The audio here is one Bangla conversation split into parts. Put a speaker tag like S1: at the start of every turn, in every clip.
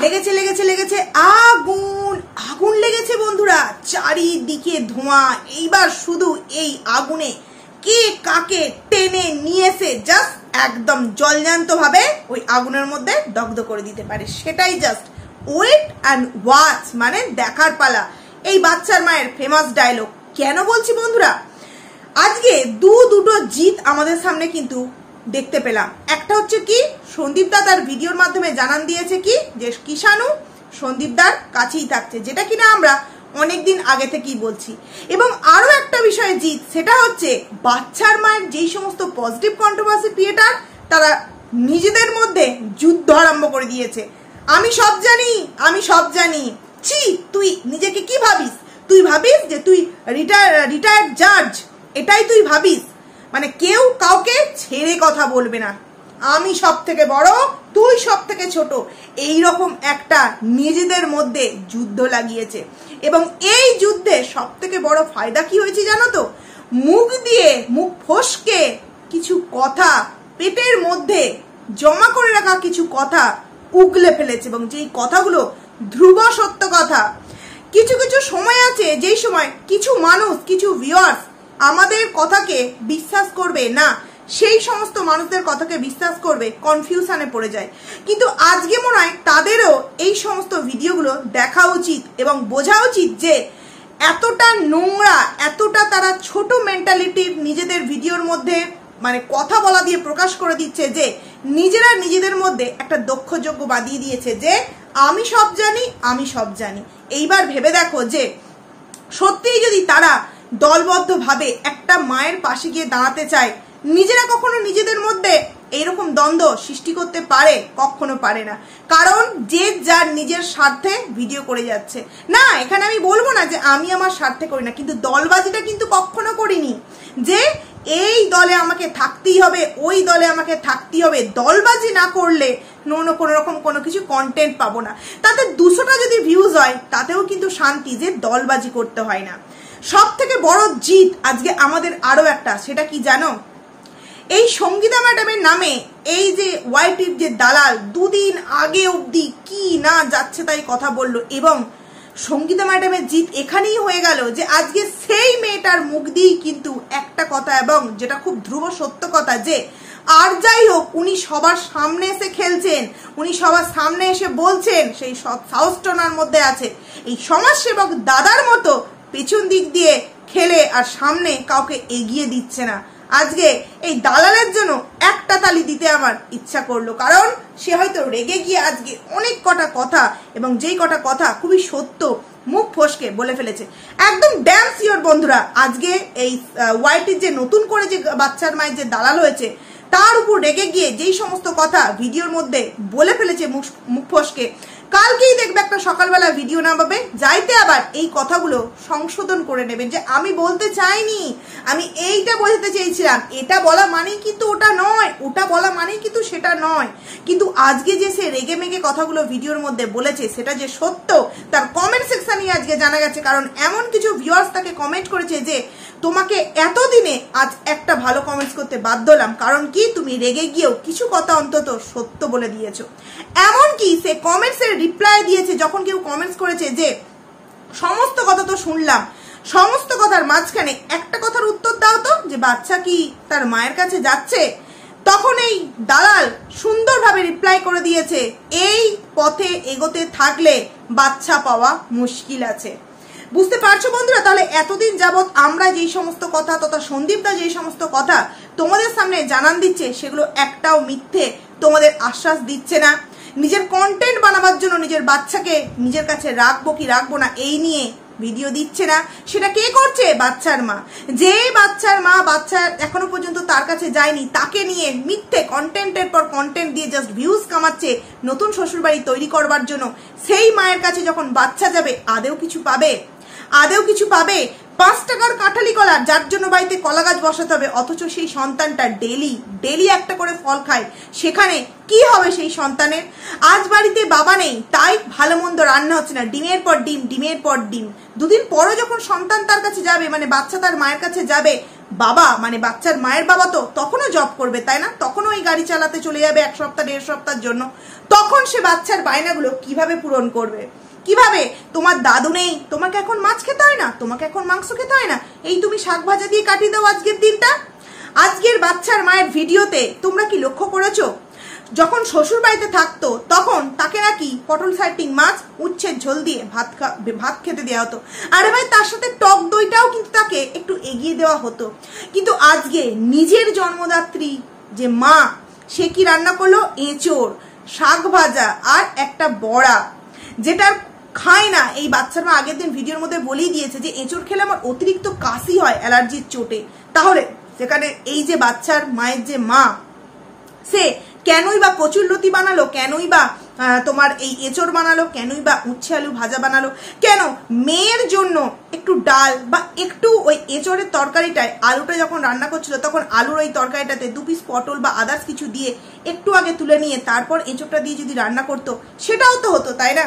S1: লেগেছে লেগেছে লেগেছে আগুন আগুন লেগেছে বন্ধুরা চারিদিকে ধোঁয়া এইবার শুধু এই আগুনে কে কাকে টেনে নিয়েছে জাস্ট একদম জলজান্ত ভাবে ওই আগুনের মধ্যে দগ্ধ করে দিতে পারে সেটাই জাস্ট ওয়েট অ্যান্ড ওয়াচ মানে দেখার পালা এই বাচ্চার মায়ের ফেমাস ডায়লগ কেন বলছি বন্ধুরা আজকে দু দুটো জিত আমাদের সামনে কিন্তু দেখতে পেলাম একটা হচ্ছে কি সন্দীপদা তার ভিডিওর মাধ্যমে জানান দিয়েছে কি যে কিষাণু সন্দীপদার কাছেই থাকছে যেটা কিনা আমরা অনেকদিন আগে থেকেই বলছি এবং আরও একটা বিষয় জিত সেটা হচ্ছে বাচ্চার মায়ের যেই সমস্ত পজিটিভ কন্ট্রোভার্সি ক্রিয়েটার তারা নিজেদের মধ্যে যুদ্ধ আরম্ভ করে দিয়েছে আমি সব জানি আমি সব জানি ছি তুই নিজেকে কি ভাবিস তুই ভাবিস যে তুই রিটায়ার রিটায়ার্ড জাজ এটাই তুই ভাবিস মানে কেউ কাউকে ছেড়ে কথা বলবে না আমি সব থেকে বড় তুই সব থেকে ছোট এই রকম একটা নিজেদের মধ্যে যুদ্ধ লাগিয়েছে এবং এই যুদ্ধে সব থেকে বড় ফায়দা কি হয়েছে জানো তো মুখ দিয়ে মুখ ফসকে কিছু কথা পেটের মধ্যে জমা করে রাখা কিছু কথা উগলে ফেলেছে এবং যেই কথাগুলো ধ্রুব সত্য কথা কিছু কিছু সময় আছে যেই সময় কিছু মানুষ কিছু ভিওয়ার্স আমাদের কথাকে বিশ্বাস করবে না সেই সমস্ত মানুষদের কথাকে বিশ্বাস করবে কনফিউশনে পড়ে যায় কিন্তু আজকে মনে হয় তাদেরও এই সমস্ত ভিডিওগুলো দেখা উচিত এবং বোঝা উচিত যে এতটা নোংরা এতটা তারা ছোট মেন্টালিটির নিজেদের ভিডিওর মধ্যে মানে কথা বলা দিয়ে প্রকাশ করে দিচ্ছে যে নিজেরা নিজেদের মধ্যে একটা দক্ষযোগ্য বাদিয়ে দিয়েছে যে আমি সব জানি আমি সব জানি এইবার ভেবে দেখো যে সত্যিই যদি তারা দলবদ্ধভাবে একটা মায়ের পাশে গিয়ে দাঁড়াতে চায় নিজেরা কখনো নিজেদের মধ্যে এইরকম দ্বন্দ্ব সৃষ্টি করতে পারে কখনো পারে না কারণ যে যার নিজের স্বার্থে ভিডিও করে যাচ্ছে না এখানে আমি বলবো না যে আমি আমার স্বার্থে করি না কিন্তু দলবাজিটা কিন্তু কখনো করিনি যে এই দলে আমাকে থাকতেই হবে ওই দলে আমাকে থাকতেই হবে দলবাজি না করলে নোনো কোনো রকম কোনো কিছু কন্টেন্ট পাবো না তাতে দুশোটা যদি ভিউজ হয় তাতেও কিন্তু শান্তি যে দলবাজি করতে হয় না সব থেকে বড় জিত আজকে আমাদের আরও একটা সেটা কি জানো এই সঙ্গীতা ম্যাডামের নামে এই যে ওয়াইটির যে দালাল দুদিন আগে অব্দি কি না যাচ্ছে তাই কথা বলল এবং সঙ্গীতা ম্যাডামের জিত এখানেই হয়ে গেল যে আজকে সেই মেয়েটার মুখ দিয়েই কিন্তু একটা কথা এবং যেটা খুব ধ্রুব সত্য কথা যে আর যাই হোক উনি সবার সামনে এসে খেলছেন উনি সবার সামনে এসে বলছেন সেই সব সাহস মধ্যে আছে এই সমাজসেবক দাদার মতো পেছন দিক দিয়ে খেলে আর সামনে কাউকে এগিয়ে দিচ্ছে না আজকে এই দালালের জন্য একটা তালি দিতে আমার ইচ্ছা করলো কারণ সে হয়তো রেগে গিয়ে আজকে অনেক কটা কথা এবং যেই কটা কথা খুবই সত্য মুখ ফসকে বলে ফেলেছে একদম ড্যান্স ইয়র বন্ধুরা আজকে এই ওয়াইটির যে নতুন করে যে বাচ্চার মায়ের যে দালাল হয়েছে তার উপর রেগে গিয়ে যেই সমস্ত কথা ভিডিওর মধ্যে বলে ফেলেছে মুখ মুখ ফসকে কালকেই দেখবে একটা সকালবেলা ভিডিও না পাবে যাইতে আবার এই কথাগুলো সংশোধন করে নেবেন যে আমি বলতে চাইনি আমি এইটা বোঝাতে চেয়েছিলাম এটা বলা মানেই কিন্তু ওটা নয় ওটা বলা মানেই কিন্তু সেটা নয় কিন্তু আজকে যে সে রেগে মেগে কথাগুলো ভিডিওর মধ্যে বলেছে সেটা যে সত্য তার কমেন্ট সেকশানেই আজকে জানা গেছে কারণ এমন কিছু ভিউয়ার্স তাকে কমেন্ট করেছে যে তোমাকে এতদিনে আজ একটা ভালো কমেন্টস করতে বাধ্য হলাম কারণ কি তুমি রেগে গিয়েও কিছু কথা অন্তত সত্য বলে দিয়েছো এমনকি সে কমেন্টসের রিপ্লাই দিয়েছে যখন কেউ কমেন্টস করেছে যে সমস্ত কথা তো শুনলাম সমস্ত কথার মাঝখানে একটা কথার উত্তর দাও তো যে বাচ্চা কি তার মায়ের কাছে যাচ্ছে তখন এই দালাল সুন্দরভাবে রিপ্লাই করে দিয়েছে এই পথে এগোতে থাকলে বাচ্চা পাওয়া মুশকিল আছে বুঝতে পারছো বন্ধুরা তাহলে এতদিন যাবৎ আমরা যেই সমস্ত কথা তথা সন্দীপদা যেই সমস্ত কথা তোমাদের সামনে জানান দিচ্ছে সেগুলো একটাও মিথ্যে তোমাদের আশ্বাস দিচ্ছে না নিজের কন্টেন্ট বানাবার জন্য নিজের বাচ্চাকে নিজের কাছে রাখবো কি রাখবো না এই নিয়ে ভিডিও দিচ্ছে না সেটা কে করছে বাচ্চার মা যে বাচ্চার মা বাচ্চা এখনো পর্যন্ত তার কাছে যায়নি তাকে নিয়ে মিথ্যে কন্টেন্টের পর কন্টেন্ট দিয়ে জাস্ট ভিউজ কামাচ্ছে নতুন শ্বশুরবাড়ি তৈরি করবার জন্য সেই মায়ের কাছে যখন বাচ্চা যাবে আদেও কিছু পাবে আদেও কিছু পাবে পাঁচ টাকার কাঁঠালি কলা যার জন্য বাড়িতে কলা গাছ বসাতে হবে অথচ সেই সন্তানটা ডেলি ডেলি একটা করে ফল খায় সেখানে কি হবে সেই সন্তানের আজ বাড়িতে বাবা নেই তাই ভালো মন্দ রান্না হচ্ছে না ডিমের পর ডিম ডিমের পর ডিম দুদিন পরও যখন সন্তান তার কাছে যাবে মানে বাচ্চা তার মায়ের কাছে যাবে বাবা মানে বাচ্চার মায়ের বাবা তো তখনও জব করবে তাই না তখনও ওই গাড়ি চালাতে চলে যাবে এক সপ্তাহ দেড় সপ্তাহের জন্য তখন সে বাচ্চার বায়নাগুলো কিভাবে পূরণ করবে কিভাবে তোমার দাদু নেই তোমাকে এখন মাছ খেতে হয় না তোমাকে এখন মাংস খেতে হয় না এই তুমি শাক ভাজা দিয়ে কাটিয়ে দাও আজকের দিনটা আজকের বাচ্চার মায়ের ভিডিওতে তোমরা কি লক্ষ্য করেছো যখন শ্বশুর বাড়িতে থাকতো তখন তাকে নাকি পটল সাইটিং মাছ উচ্ছের ঝোল দিয়ে ভাত ভাত খেতে দেওয়া হতো আরে ভাই তার সাথে টক দইটাও কিন্তু তাকে একটু এগিয়ে দেওয়া হতো কিন্তু আজকে নিজের জন্মদাত্রী যে মা সে কি রান্না করলো এঁচোড় শাক ভাজা আর একটা বড়া যেটার খায় না এই বাচ্চার মা আগের দিন ভিডিওর মধ্যে বলেই দিয়েছে যে এঁচড় খেলে আমার অতিরিক্ত কাশি হয় অ্যালার্জির চোটে তাহলে সেখানে এই যে বাচ্চার মায়ের যে মা সে কেনই বা কচুর লতি বানালো কেনই বা তোমার এই এঁচড় বানালো কেনই বা উচ্ছে আলু ভাজা বানালো কেন মেয়ের জন্য একটু ডাল বা একটু ওই এঁচড়ের তরকারিটায় আলুটা যখন রান্না করছিল তখন আলুর ওই তরকারিটাতে দু পিস পটল বা আদার্স কিছু দিয়ে একটু আগে তুলে নিয়ে তারপর এঁচড়টা দিয়ে যদি রান্না করতো সেটাও তো হতো তাই না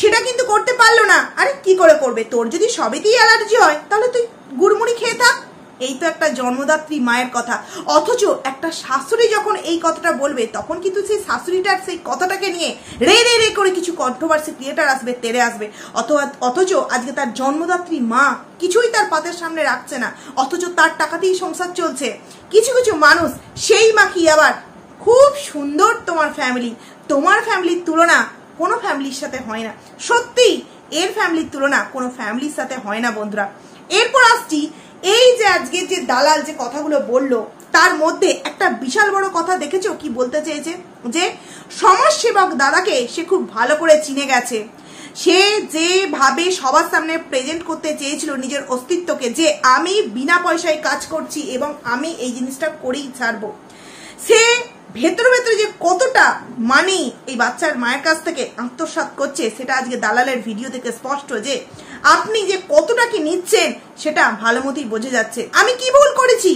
S1: সেটা কিন্তু করতে পারলো না আরে কি করে করবে তোর যদি সবেতেই অ্যালার্জি হয় তাহলে তুই গুড়মুড়ি খেয়ে থাক এই তো একটা জন্মদাত্রী মায়ের কথা অথচ একটা শাশুড়ি যখন এই কথাটা বলবে তখন কিন্তু সেই শাশুড়িটার সেই কথাটাকে নিয়ে রে রে রে করে কিছু কন্ট্রোভার্সি ক্রিয়েটার আসবে তেরে আসবে অথবা অথচ আজকে তার জন্মদাত্রী মা কিছুই তার পাতের সামনে রাখছে না অথচ তার টাকাতেই সংসার চলছে কিছু কিছু মানুষ সেই মা কি আবার খুব সুন্দর তোমার ফ্যামিলি তোমার ফ্যামিলির তুলনা কোনো ফ্যামিলির সাথে হয় না সত্যি এর ফ্যামিলির তুলনা কোনো ফ্যামিলির সাথে হয় না বন্ধুরা এরপর আসছি এই যে আজকে যে দালাল যে কথাগুলো বলল তার মধ্যে একটা বিশাল বড় কথা দেখেছো কি বলতে চেয়েছে যে সমাজসেবক দাদাকে সে খুব ভালো করে চিনে গেছে সে যেভাবে সবার সামনে প্রেজেন্ট করতে চেয়েছিল নিজের অস্তিত্বকে যে আমি বিনা পয়সায় কাজ করছি এবং আমি এই জিনিসটা করেই ছাড়বো সে ভেতরে ভেতরে যে কতটা মানি এই বাচ্চার মায়ের কাছ থেকে আত্মসাত করছে সেটা আজকে দালালের ভিডিও থেকে স্পষ্ট যে আপনি যে কতটা কি নিচ্ছেন সেটা ভালো মতোই বোঝে যাচ্ছে আমি কি ভুল করেছি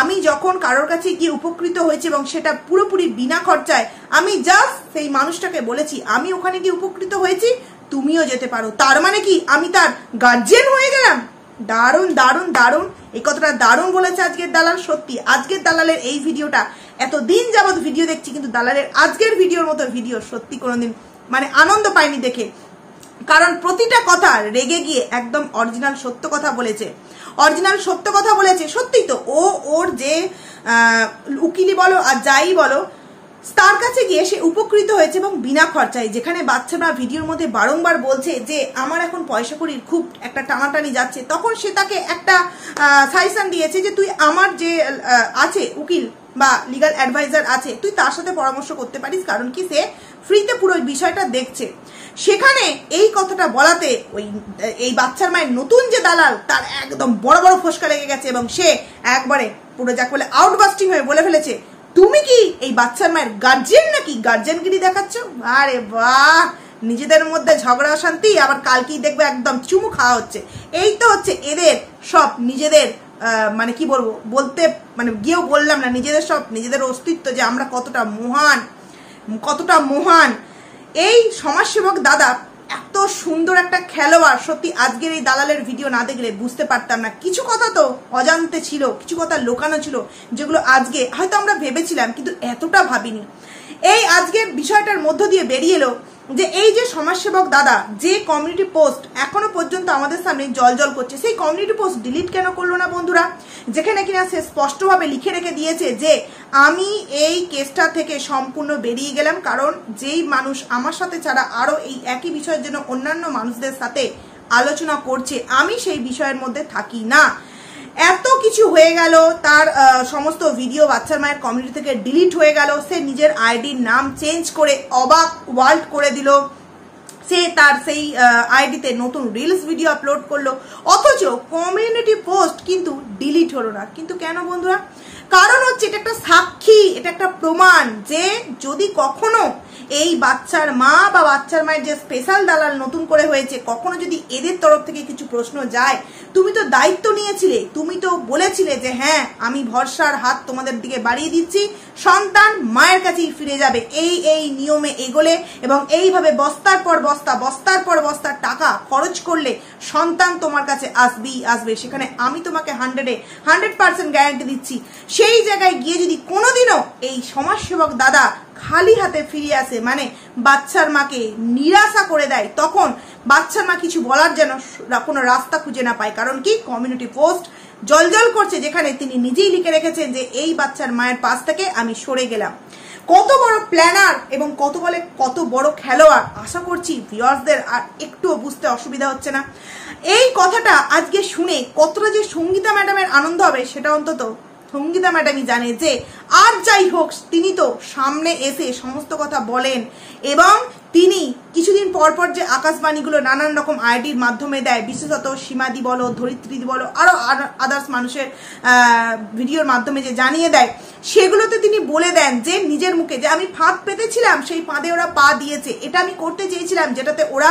S1: আমি যখন কারোর কাছে গিয়ে উপকৃত হয়েছে এবং সেটা পুরোপুরি বিনা খরচায় আমি জাস্ট সেই মানুষটাকে বলেছি আমি ওখানে গিয়ে উপকৃত হয়েছি তুমিও যেতে পারো তার মানে কি আমি তার গার্জেন হয়ে গেলাম দারুণ দারুণ দারুণ এই কথাটা দারুণ বলেছে আজকের দালাল সত্যি আজকের দালালের এই ভিডিওটা এত দিন যাবৎ ভিডিও দেখছি কিন্তু দালালের আজকের ভিডিওর মতো ভিডিও সত্যি কোনোদিন মানে আনন্দ পাইনি দেখে কারণ প্রতিটা কথা রেগে গিয়ে একদম অরিজিনাল সত্য কথা বলেছে অরিজিনাল সত্য কথা বলেছে সত্যি তো ও ওর যে উকিলি বলো আর যাই বলো তার কাছে গিয়ে সে উপকৃত হয়েছে এবং বিনা খরচায় যেখানে বাচ্চারা ভিডিওর মধ্যে বারংবার বলছে যে আমার এখন পয়সা করির খুব একটা টানাটানি যাচ্ছে তখন সে তাকে একটা সাজেশন দিয়েছে যে তুই আমার যে আছে উকিল বা লিগাল অ্যাডভাইজার আছে তুই তার সাথে পরামর্শ করতে পারিস কারণ কি সে ফ্রিতে পুরো বিষয়টা দেখছে সেখানে এই কথাটা বলাতে ওই এই বাচ্চার মায়ের নতুন যে দালাল তার একদম বড় বড় ফসকা লেগে গেছে এবং সে একবারে পুরো যাকে বলে আউটবাস্টিং হয়ে বলে ফেলেছে তুমি কি এই বাচ্চার মায়ের গার্জেন নাকি গার্জেনগিরি দেখাচ্ছ আরে বাহ নিজেদের মধ্যে ঝগড়া অশান্তি আবার কালকেই দেখবে একদম চুমু খাওয়া হচ্ছে এই তো হচ্ছে এদের সব নিজেদের মানে কি বলবো বলতে মানে গিয়েও বললাম না নিজেদের সব নিজেদের অস্তিত্ব যে আমরা কতটা মহান কতটা মহান এই সমাজসেবক দাদা এত সুন্দর একটা খেলোয়াড় সত্যি আজকের এই দালালের ভিডিও না দেখলে বুঝতে পারতাম না কিছু কথা তো অজান্তে ছিল কিছু কথা লোকানো ছিল যেগুলো আজকে হয়তো আমরা ভেবেছিলাম কিন্তু এতটা ভাবিনি এই আজকে বিষয়টার মধ্য দিয়ে বেরিয়ে এলো যে এই যে সমাজসেবক দাদা যে কমিউনিটি পোস্ট এখনো পর্যন্ত আমাদের সামনে জল করছে সেই কমিউনিটি পোস্ট ডিলিট কেন করলো না বন্ধুরা যেখানে কিনা সে স্পষ্টভাবে লিখে রেখে দিয়েছে যে আমি এই কেসটা থেকে সম্পূর্ণ বেরিয়ে গেলাম কারণ যেই মানুষ আমার সাথে ছাড়া আরও এই একই বিষয়ের জন্য অন্যান্য মানুষদের সাথে আলোচনা করছে আমি সেই বিষয়ের মধ্যে থাকি না এত কিছু হয়ে গেল তার সমস্ত ভিডিও বাচ্চার মায়ের কমিউনিটি থেকে ডিলিট হয়ে গেল সে নিজের আইডির নাম চেঞ্জ করে অবাক ওয়ার্ল্ড করে দিল সে তার সেই আইডিতে নতুন রিলস ভিডিও আপলোড করলো অথচ কমিউনিটি পোস্ট কিন্তু ডিলিট হলো না কিন্তু কেন বন্ধুরা কারণ হচ্ছে এটা একটা সাক্ষী এটা একটা প্রমাণ যে যদি কখনো এই বাচ্চার মা বা বাচ্চার মায়ের যে স্পেশাল দালাল নতুন করে হয়েছে কখনো যদি এদের তরফ থেকে কিছু প্রশ্ন যায় তুমি তো দায়িত্ব নিয়েছিলে তুমি তো বলেছিলে যে হ্যাঁ আমি ভরসার হাত তোমাদের দিকে বাড়িয়ে দিচ্ছি সন্তান মায়ের কাছেই ফিরে যাবে এই এই নিয়মে এগোলে এবং এইভাবে বস্তার পর বস্তা বস্তার পর বস্তার টাকা খরচ করলে সন্তান তোমার কাছে আসবেই আসবে সেখানে আমি তোমাকে হান্ড্রেডে হান্ড্রেড পার্সেন্ট গ্যারান্টি দিচ্ছি সেই জায়গায় গিয়ে যদি কোনোদিনও এই সমাজসেবক দাদা খালি হাতে ফিরে আসে মানে বাচ্চার মাকে নিরাশা করে দেয় তখন বাচ্চার মা কিছু বলার যেন কোনো রাস্তা খুঁজে না পায় কারণ কি কমিউনিটি পোস্ট জল করছে যেখানে তিনি নিজেই লিখে রেখেছেন যে এই বাচ্চার মায়ের পাশ থেকে আমি সরে গেলাম কত বড় প্ল্যানার এবং কত বলে কত বড় খেলোয়াড় আশা করছি ভিওয়ার্সদের আর একটুও বুঝতে অসুবিধা হচ্ছে না এই কথাটা আজকে শুনে কতটা যে সঙ্গীতা ম্যাডামের আনন্দ হবে সেটা অন্তত সঙ্গীতা ম্যাডামই জানে যে আর যাই হোক তিনি তো সামনে এসে সমস্ত কথা বলেন এবং তিনি পরপর যে আকাশবাণীগুলো নানান রকম আইডির মাধ্যমে দেয় বিশেষত সীমাদি বলো ধরিত্রী বলো আরও আদার্স মানুষের ভিডিওর মাধ্যমে যে জানিয়ে দেয় সেগুলোতে তিনি বলে দেন যে নিজের মুখে যে আমি ফাঁদ পেতেছিলাম সেই ফাঁদে ওরা পা দিয়েছে এটা আমি করতে চেয়েছিলাম যেটাতে ওরা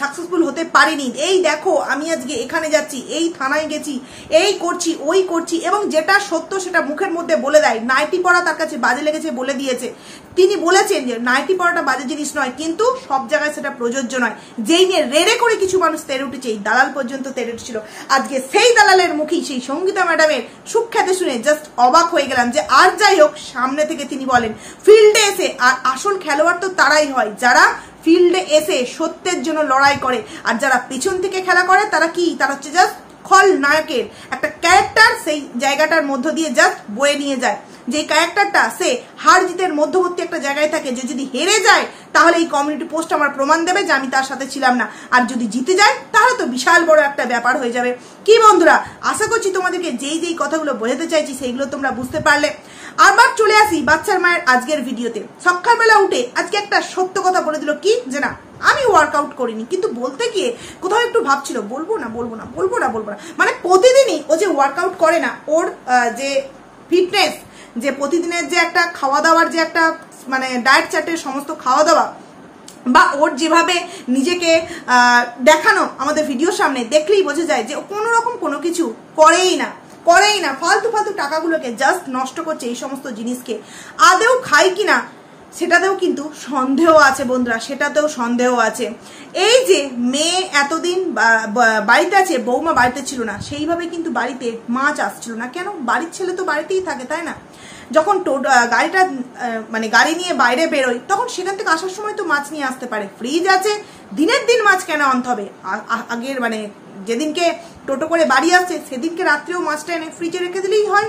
S1: সাকসেসফুল হতে পারেনি এই দেখো আমি আজকে এখানে যাচ্ছি এই থানায় গেছি এই করছি ওই করছি এবং যেটা সত্য সেটা মুখের মধ্যে বলে দেয় নাইটি পড়া তার কাছে বাজে লেগেছে বলে দিয়েছে তিনি বলেছেন যে নাইটি পড়াটা বাজে জিনিস নয় কিন্তু সব জায়গায় সেটা প্রযোজ্য নয় যেই নিয়ে রেড়ে করে কিছু মানুষ তেরে উঠেছে এই দালাল পর্যন্ত তেরে উঠেছিল আজকে সেই দালালের মুখেই সেই সঙ্গীতা ম্যাডামের সুখ্যাতে শুনে জাস্ট অবাক হয়ে গেলাম যে আর যাই হোক সামনে থেকে তিনি বলেন ফিল্ডে এসে আর আসল খেলোয়াড় তো তারাই হয় যারা ফিল্ডে এসে সত্যের জন্য লড়াই করে আর যারা পেছন থেকে খেলা করে তারা কি তারা হচ্ছে জাস্ট খলনায়কের একটা ক্যারেক্টার সেই জায়গাটার মধ্য দিয়ে জাস্ট বয়ে নিয়ে যায় যে ক্যারেক্টারটা সে হার জিতের মধ্যবর্তী একটা জায়গায় থাকে যে যদি হেরে যায় তাহলে এই কমিউনিটি পোস্ট আমার প্রমাণ দেবে যে আমি তার সাথে ছিলাম না আর যদি জিতে যায় তাহলে তো বিশাল বড় একটা ব্যাপার হয়ে যাবে কি বন্ধুরা আশা করছি তোমাদেরকে যেই যেই কথাগুলো বোঝাতে চাইছি সেইগুলো তোমরা বুঝতে পারলে আবার চলে আসি বাচ্চার মায়ের আজকের ভিডিওতে সকালবেলা উঠে আজকে একটা সত্য কথা বলে দিল কি যে না আমি ওয়ার্কআউট করিনি কিন্তু বলতে গিয়ে কোথাও একটু ভাবছিল বলবো না বলবো না বলবো না বলবো না মানে প্রতিদিনই ও যে ওয়ার্কআউট করে না ওর যে ফিটনেস যে প্রতিদিনের যে একটা খাওয়া দাওয়ার যে একটা মানে ডায়েট চার্টের সমস্ত খাওয়া দাওয়া বা ওর যেভাবে নিজেকে দেখানো আমাদের ভিডিওর সামনে দেখলেই বোঝা যায় যে ও কোনো রকম কোনো কিছু করেই না করেই না ফালতু ফালতু টাকাগুলোকে জাস্ট নষ্ট করছে এই সমস্ত জিনিসকে আদেও খাই কিনা সেটাতেও কিন্তু সন্দেহ আছে বন্ধুরা সেটাতেও সন্দেহ আছে এই যে মেয়ে এতদিন বাড়িতে আছে বৌমা বাড়িতে ছিল না সেইভাবে কিন্তু বাড়িতে মাছ আসছিল না কেন বাড়ির ছেলে তো বাড়িতেই থাকে তাই না যখন গাড়িটা মানে গাড়ি নিয়ে বাইরে বেরোয় তখন সেখান থেকে আসার সময় তো মাছ নিয়ে আসতে পারে ফ্রিজ আছে দিনের দিন মাছ কেন আনতে হবে আগের মানে যেদিনকে টোটো করে বাড়ি আসছে সেদিনকে রাত্রেও মাছটা এনে ফ্রিজে রেখে দিলেই হয়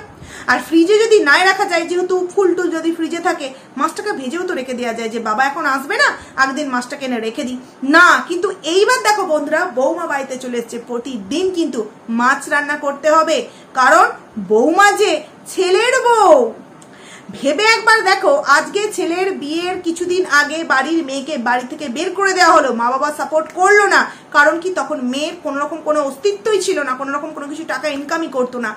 S1: আর ফ্রিজে যদি নাই রাখা যায় যেহেতু ফুল টুল যদি ফ্রিজে থাকে মাছটাকে ভেজেও তো রেখে দেওয়া যায় যে বাবা এখন আসবে না আগের মাছটাকে এনে রেখে দিই না কিন্তু এইবার দেখো বন্ধুরা বৌমা বাড়িতে চলে এসছে প্রতিদিন কিন্তু মাছ রান্না করতে হবে কারণ বৌমা যে ছেলের বউ ভেবে একবার দেখো আজকে ছেলের বিয়ের কিছুদিন আগে বাড়ির মেয়েকে বাড়ি থেকে বের করে দেওয়া হলো মা বাবা সাপোর্ট করলো না কারণ কি তখন মেয়ের কোনো রকম কোনো অস্তিত্বই ছিল না কোনো রকম কোনো কিছু টাকা ইনকামই করতো না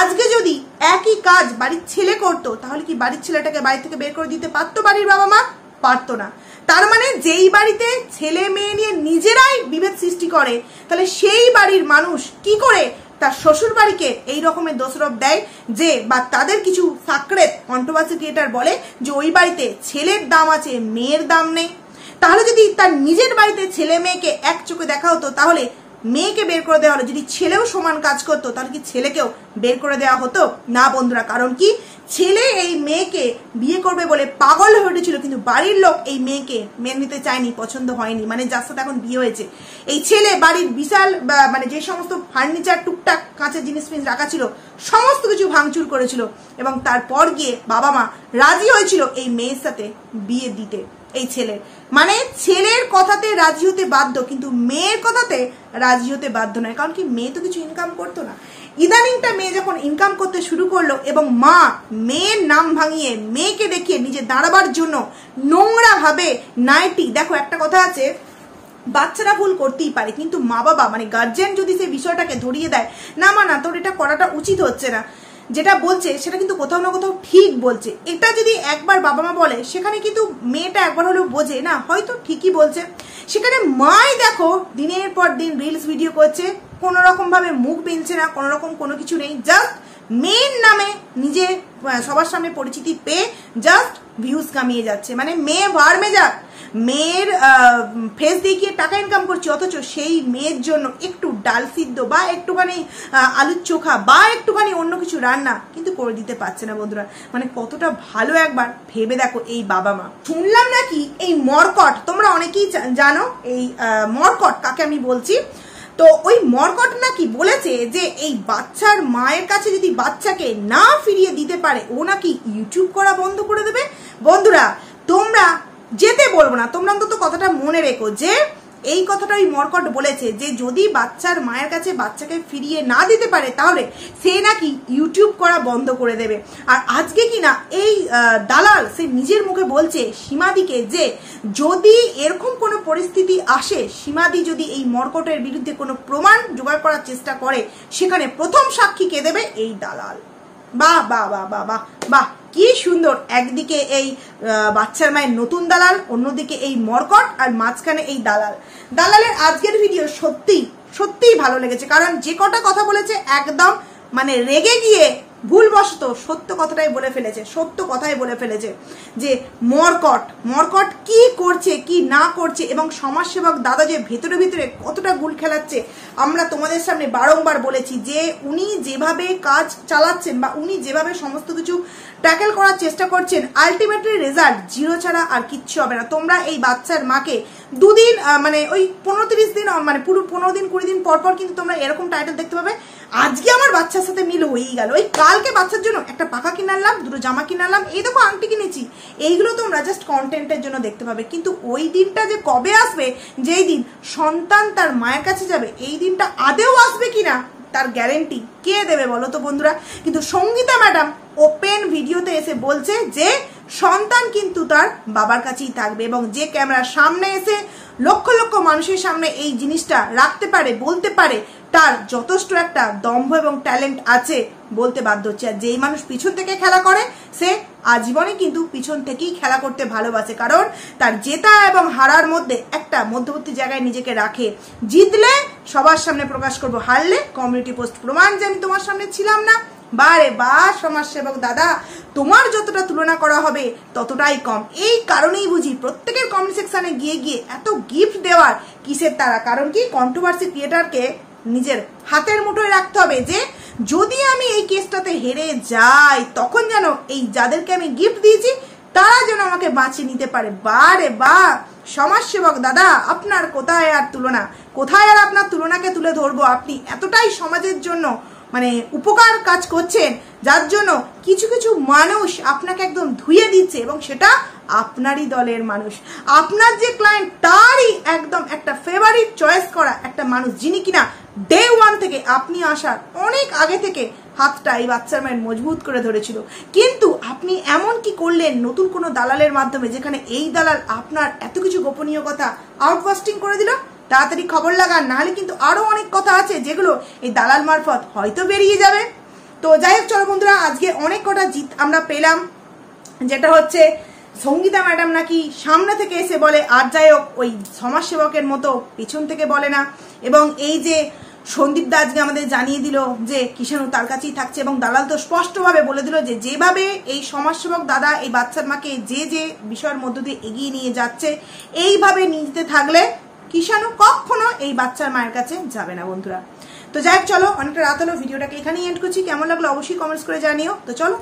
S1: আজকে যদি একই কাজ বাড়ির ছেলে করতো তাহলে কি বাড়ির ছেলেটাকে বাড়ি থেকে বের করে দিতে পারতো বাড়ির বাবা মা পারতো না তার মানে যেই বাড়িতে ছেলে মেয়ে নিয়ে নিজেরাই বিভেদ সৃষ্টি করে তাহলে সেই বাড়ির মানুষ কি করে তার শ্বশুর বাড়িকে এই রকমের দোষরপ দেয় যে বা তাদের কিছু সাকরেত কন্ট্রোভার্সি থিয়েটার বলে যে ওই বাড়িতে ছেলের দাম আছে মেয়ের দাম নেই তাহলে যদি তার নিজের বাড়িতে ছেলে মেয়েকে এক চোখে দেখা হতো তাহলে মেয়েকে বের করে দেওয়া হলো যদি ছেলেও সমান কাজ করতো তাহলে কি ছেলেকেও বের করে দেওয়া হতো না বন্ধুরা কারণ কি ছেলে এই মেয়েকে বিয়ে করবে বলে পাগল হয়ে উঠেছিল কিন্তু বাড়ির লোক এই মেয়েকে মেনে নিতে চায়নি পছন্দ হয়নি মানে যার সাথে এখন বিয়ে হয়েছে এই ছেলে বাড়ির বিশাল মানে যে সমস্ত ফার্নিচার টুকটাক কাঁচের জিনিস ফিনিস রাখা ছিল সমস্ত কিছু ভাঙচুর করেছিল এবং তারপর গিয়ে বাবা মা রাজি হয়েছিল এই মেয়ের সাথে বিয়ে দিতে এই ছেলের মানে ছেলের কথাতে রাজি হতে বাধ্য কিন্তু মেয়ের কথাতে রাজি হতে বাধ্য নয় কারণ কি মেয়ে তো কিছু ইনকাম করতো না ইদানিংটা মেয়ে যখন ইনকাম করতে শুরু করলো এবং মা মেয়ের নাম ভাঙিয়ে মেয়েকে দেখিয়ে নিজে দাঁড়াবার জন্য নোংরাভাবে নাইটি দেখো একটা কথা আছে বাচ্চারা ভুল করতেই পারে কিন্তু মা বাবা মানে গার্জেন যদি সেই বিষয়টাকে ধরিয়ে দেয় না মা না তোর এটা করাটা উচিত হচ্ছে না যেটা বলছে সেটা কিন্তু কোথাও না কোথাও ঠিক বলছে এটা যদি একবার বাবা মা বলে সেখানে কিন্তু মেয়েটা একবার হলেও বোঝে না হয়তো ঠিকই বলছে সেখানে মাই দেখো দিনের পর দিন রিলস ভিডিও করছে কোনো রকমভাবে মুখ বিলছে না কোনো রকম কোনো কিছু নেই জাস্ট মেয়ের নামে নিজে সবার সামনে পরিচিতি পেয়ে জাস্ট ভিউজ কামিয়ে যাচ্ছে মানে মেয়ে ভার মেজাক মেয়ের ফেস দেখিয়ে টাকা ইনকাম করছি অথচ সেই মেয়ের জন্য একটু ডাল সিদ্ধ বা একটুখানি আলুর চোখা বা একটুখানি অন্য কিছু রান্না কিন্তু করে দিতে পারছে না বন্ধুরা মানে কতটা ভালো একবার ভেবে দেখো এই বাবা মা শুনলাম নাকি এই মরকট তোমরা অনেকেই জানো এই মরকট কাকে আমি বলছি তো ওই মর্কট নাকি বলেছে যে এই বাচ্চার মায়ের কাছে যদি বাচ্চাকে না ফিরিয়ে দিতে পারে ও নাকি ইউটিউব করা বন্ধ করে দেবে বন্ধুরা তোমরা যেতে বলবো না তোমরা অন্তত কথাটা মনে রেখো যে এই কথাটা ওই মর্কট বলেছে যে যদি বাচ্চার মায়ের কাছে বাচ্চাকে ফিরিয়ে না দিতে পারে তাহলে সে নাকি ইউটিউব করা বন্ধ করে দেবে আর আজকে কি না এই দালাল সে নিজের মুখে বলছে সীমাদিকে যে যদি এরকম কোনো পরিস্থিতি আসে সীমাদি যদি এই মর্কটের বিরুদ্ধে কোনো প্রমাণ জোগাড় করার চেষ্টা করে সেখানে প্রথম সাক্ষী কে দেবে এই দালাল বাহ বাহ বাহ বাহ বাহ বা কি সুন্দর একদিকে এই বাচ্চার মায়ের নতুন দালাল অন্যদিকে এই মরকট আর মাঝখানে এই দালাল দালালের আজকের ভিডিও সত্যি সত্যিই ভালো লেগেছে কারণ যে কটা কথা বলেছে একদম মানে রেগে গিয়ে ভুলবশত সত্য কথাটাই বলে ফেলেছে সত্য কথাই বলে ফেলেছে যে মর্কট মর্কট কি করছে কি না করছে এবং সমাজসেবক দাদা যে ভেতরে ভিতরে কতটা গুল খেলাচ্ছে আমরা তোমাদের সামনে বারংবার বলেছি যে উনি যেভাবে কাজ চালাচ্ছেন বা উনি যেভাবে সমস্ত কিছু ট্যাকেল করার চেষ্টা করছেন আলটিমেটলি রেজাল্ট জিরো ছাড়া আর কিচ্ছু হবে না তোমরা এই বাচ্চার মাকে দুদিন মানে ওই পনেরো তিরিশ দিন মানে পুরো পনেরো দিন কুড়ি দিন পর পর কিন্তু তোমরা এরকম টাইটেল দেখতে পাবে আজকে আমার বাচ্চার সাথে মিল হয়েই গেল ওই কাজ কালকে বাচ্চার জন্য একটা পাখা কিনালাম দুটো জামা কিনালাম এই দেখো আংটি কিনেছি এইগুলো তোমরা জাস্ট কন্টেন্টের জন্য দেখতে পাবে কিন্তু ওই দিনটা যে কবে আসবে যেই দিন সন্তান তার মায়ের কাছে যাবে এই দিনটা আদেও আসবে কিনা তার গ্যারেন্টি কে দেবে বলো তো বন্ধুরা কিন্তু সঙ্গীতা ম্যাডাম ওপেন ভিডিওতে এসে বলছে যে সন্তান কিন্তু তার বাবার কাছেই থাকবে এবং যে ক্যামেরার সামনে এসে লক্ষ লক্ষ মানুষের সামনে এই জিনিসটা রাখতে পারে বলতে পারে তার যথেষ্ট একটা দম্ভ এবং ট্যালেন্ট আছে বলতে বাধ্য হচ্ছে আর যেই মানুষ পিছন থেকে খেলা করে সে আজীবনে কিন্তু পিছন থেকেই খেলা করতে ভালোবাসে কারণ তার জেতা এবং হারার মধ্যে একটা মধ্যবর্তী জায়গায় নিজেকে রাখে জিতলে সবার সামনে প্রকাশ করব হারলে কমিউনিটি পোস্ট প্রমাণ যে আমি তোমার সামনে ছিলাম না বারে বা সমাজসেবক দাদা তোমার যতটা তুলনা করা হবে ততটাই কম এই কারণেই বুঝি প্রত্যেকের কমেন্ট সেকশানে গিয়ে গিয়ে এত গিফট দেওয়ার কিসের তারা কারণ কি কন্ট্রোভার্সি থিয়েটারকে নিজের হাতের মুঠোয় রাখতে হবে যে যদি আমি এই কেসটাতে হেরে যাই তখন যেন এই যাদেরকে আমি গিফট দিয়েছি তারা যেন আমাকে বাঁচিয়ে নিতে পারে বারে বা সমাজসেবক দাদা আপনার কোথায় আর তুলনা কোথায় আর আপনার তুলনাকে তুলে ধরবো আপনি এতটাই সমাজের জন্য মানে উপকার কাজ করছেন যার জন্য কিছু কিছু মানুষ আপনাকে একদম ধুয়ে দিচ্ছে এবং সেটা আপনারই দলের মানুষ আপনার যে ক্লায়েন্ট তারই একদম একটা ফেভারিট চয়েস করা একটা মানুষ যিনি কিনা ডে ওয়ান থেকে আপনি আসার অনেক আগে থেকে হাতটা এই বাচ্চার মায়ের মজবুত করে ধরেছিল কিন্তু আপনি এমন কি করলেন নতুন কোনো দালালের মাধ্যমে যেখানে এই দালাল আপনার এত কিছু গোপনীয় কথা আউটবাস্টিং করে দিল তাড়াতাড়ি খবর লাগান নাহলে কিন্তু আরও অনেক কথা আছে যেগুলো এই দালাল মারফত হয়তো বেরিয়ে যাবে তো যাই হোক চলো বন্ধুরা আজকে অনেক কটা জিত আমরা পেলাম যেটা হচ্ছে সঙ্গীতা ম্যাডাম নাকি সামনে থেকে এসে বলে আর যাই হোক ওই সমাজসেবকের মতো পিছন থেকে বলে না এবং এই যে সন্দীপ দা আজকে আমাদের জানিয়ে দিল যে কিষাণু তার কাছেই থাকছে এবং দালাল তো স্পষ্টভাবে বলে দিল যে যেভাবে এই সমাজসেবক দাদা এই বাচ্চার মাকে যে যে বিষয়ের মধ্য দিয়ে এগিয়ে নিয়ে যাচ্ছে এইভাবে নিতে থাকলে কিষাণু কখনো এই বাচ্চার মায়ের কাছে যাবে না বন্ধুরা তো যাই চলো অনেকটা রাত হলো ভিডিওটাকে এখানেই এন্ড করছি কেমন লাগলো অবশ্যই কমেন্টস করে জানিও তো চলো